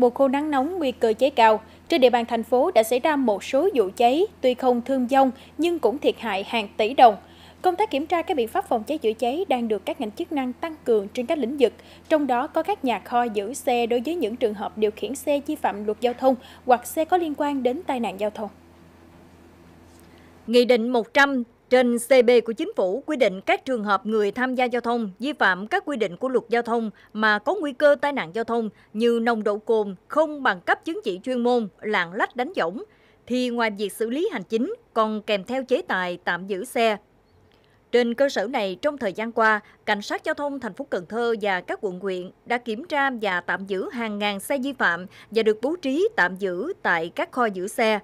mùa khô nắng nóng nguy cơ cháy cao. Trên địa bàn thành phố đã xảy ra một số vụ cháy, tuy không thương vong nhưng cũng thiệt hại hàng tỷ đồng. Công tác kiểm tra các biện pháp phòng cháy chữa cháy đang được các ngành chức năng tăng cường trên các lĩnh vực, trong đó có các nhà kho giữ xe đối với những trường hợp điều khiển xe vi phạm luật giao thông hoặc xe có liên quan đến tai nạn giao thông. Nghị định 100 trên CB của chính phủ quy định các trường hợp người tham gia giao thông vi phạm các quy định của luật giao thông mà có nguy cơ tai nạn giao thông như nồng độ cồn, không bằng cấp chứng chỉ chuyên môn, lạng lách đánh võng thì ngoài việc xử lý hành chính còn kèm theo chế tài tạm giữ xe. Trên cơ sở này, trong thời gian qua, cảnh sát giao thông thành phố Cần Thơ và các quận huyện đã kiểm tra và tạm giữ hàng ngàn xe vi phạm và được bố trí tạm giữ tại các kho giữ xe.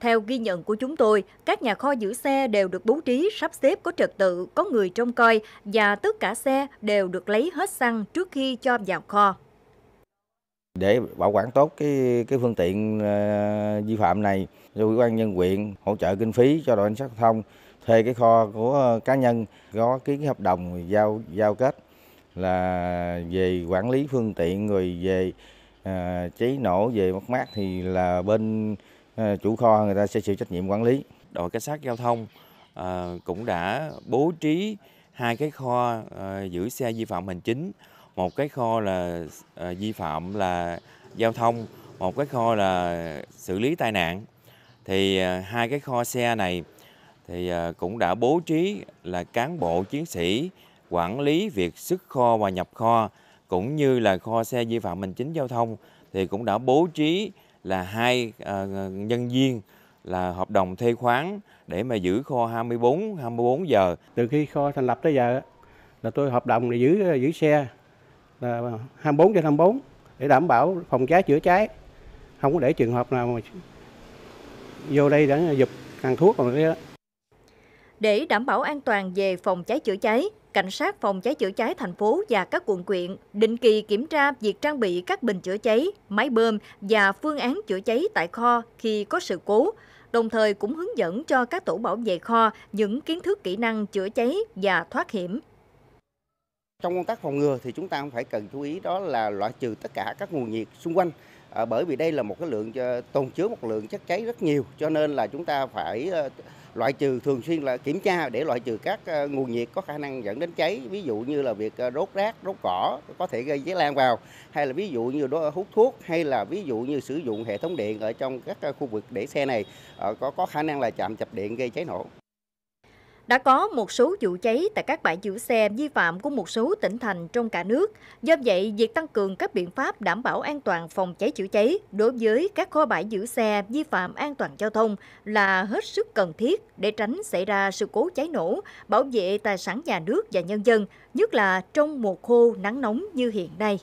Theo ghi nhận của chúng tôi, các nhà kho giữ xe đều được bố trí, sắp xếp có trật tự, có người trông coi và tất cả xe đều được lấy hết xăng trước khi cho vào kho. Để bảo quản tốt cái cái phương tiện uh, vi phạm này, do ủy ban nhân quyện hỗ trợ kinh phí cho đội cảnh sát giao thông thuê cái kho của cá nhân có ký hợp đồng giao giao kết là về quản lý phương tiện người về uh, cháy nổ về mất mát thì là bên Ờ, chủ kho người ta sẽ chịu trách nhiệm quản lý. Đội cảnh sát giao thông ờ, cũng đã bố trí hai cái kho ờ, giữ xe vi phạm hành chính, một cái kho là vi phạm là giao thông, một cái kho là xử lý tai nạn. Thì hai cái kho xe này thì cũng đã bố trí là cán bộ chiến sĩ quản lý việc xuất kho và nhập kho cũng như là kho xe vi phạm hành chính giao thông thì cũng đã bố trí là hai ờ, nhân viên là hợp đồng thuê khoán để mà giữ kho 24 24 giờ. Từ khi kho thành lập tới giờ là tôi hợp đồng để giữ giữ xe là 24 trên 24 để đảm bảo phòng cháy chữa cháy. Không có để trường hợp nào mà vô đây để giục hàng thuốc còn cái đó. Để đảm bảo an toàn về phòng cháy chữa cháy, cảnh sát phòng cháy chữa cháy thành phố và các quận quyện định kỳ kiểm tra việc trang bị các bình chữa cháy, máy bơm và phương án chữa cháy tại kho khi có sự cố, đồng thời cũng hướng dẫn cho các tổ bảo vệ kho những kiến thức kỹ năng chữa cháy và thoát hiểm. Trong công tác phòng ngừa thì chúng ta cũng phải cần chú ý đó là loại trừ tất cả các nguồn nhiệt xung quanh à, bởi vì đây là một cái lượng ờ, tồn chứa một lượng chất cháy rất nhiều cho nên là chúng ta phải ờ, loại trừ thường xuyên là kiểm tra để loại trừ các nguồn nhiệt có khả năng dẫn đến cháy ví dụ như là việc đốt rác đốt cỏ có thể gây cháy lan vào hay là ví dụ như đó hút thuốc hay là ví dụ như sử dụng hệ thống điện ở trong các khu vực để xe này có có khả năng là chạm chập điện gây cháy nổ đã có một số vụ cháy tại các bãi giữ xe vi phạm của một số tỉnh thành trong cả nước. Do vậy, việc tăng cường các biện pháp đảm bảo an toàn phòng cháy chữa cháy đối với các kho bãi giữ xe vi phạm an toàn giao thông là hết sức cần thiết để tránh xảy ra sự cố cháy nổ, bảo vệ tài sản nhà nước và nhân dân, nhất là trong mùa khô nắng nóng như hiện nay.